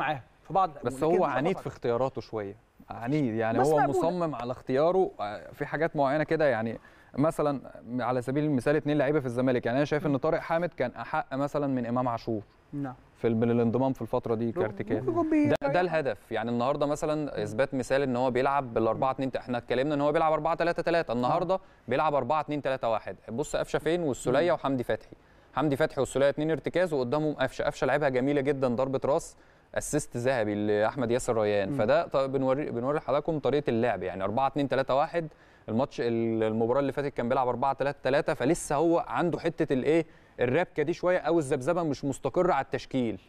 معاه في بعض بس هو عنيد في اختياراته شويه عنيد يعني هو مقبولة. مصمم على اختياره آه، في حاجات معينه كده يعني مثلا على سبيل المثال اثنين لعيبه في الزمالك يعني انا شايف ان طارق حامد كان احق مثلا من امام عاشور نعم في الانضمام في الفتره دي كارتيكال ده, ده الهدف يعني النهارده مثلا اثبات مثال ان هو بيلعب بال 4 2 احنا اتكلمنا ان هو بيلعب 4 3 3 النهارده آه. بيلعب 4 2 3 1 بص قفشه فين والسوليه وحمدي فتحي حمدي فتحي والسوليه اثنين ارتكاز وقدامهم قفشه قفشه لعبها جميله جدا ضربه راس اسيست ذهبي لاحمد ياسر ريان م. فده طيب بنوري بنوري لحضراتكم طريقه اللعب يعني 4 2 3 1 الماتش المباراه اللي فاتت كان بيلعب 4 3 3 فلسه هو عنده حته الايه الربكه دي شويه او الذبذبه مش مستقره على التشكيل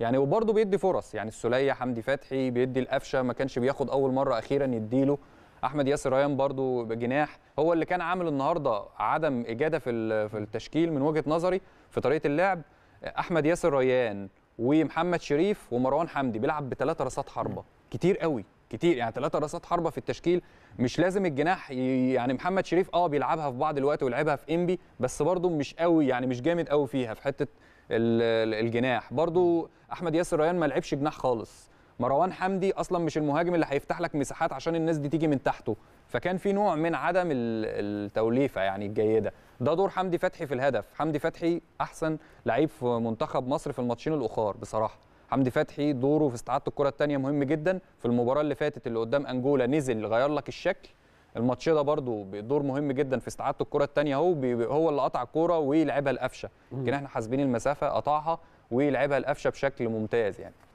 يعني وبرضه بيدي فرص يعني السوليه حمدي فتحي بيدي القفشه ما كانش بياخد اول مره اخيرا يديله احمد ياسر ريان برضو بجناح هو اللي كان عامل النهارده عدم اجاده في في التشكيل من وجهه نظري في طريقه اللعب احمد ياسر ريان ومحمد شريف ومروان حمدي بيلعب بثلاثه راسات حربه كتير قوي كتير يعني ثلاثه راسات حربه في التشكيل مش لازم الجناح يعني محمد شريف اه بيلعبها في بعض الوقت ويلعبها في انبي بس برده مش قوي يعني مش جامد قوي فيها في حته الجناح برده احمد ياسر ريان ما لعبش جناح خالص مروان حمدي اصلا مش المهاجم اللي هيفتح لك مساحات عشان الناس دي تيجي من تحته فكان في نوع من عدم التوليفه يعني الجيده ده دور حمدي فتحي في الهدف حمدي فتحي احسن لعيب في منتخب مصر في الماتشين الاخر بصراحه حمدي فتحي دوره في استعاده الكره الثانيه مهم جدا في المباراه اللي فاتت اللي قدام انجولا نزل غير لك الشكل الماتش ده برده دور مهم جدا في استعاده الكره الثانيه هو هو اللي قطع الكوره ولعبها القفشه لكن احنا حاسبين المسافه قطعها ولعبها القفشه بشكل ممتاز يعني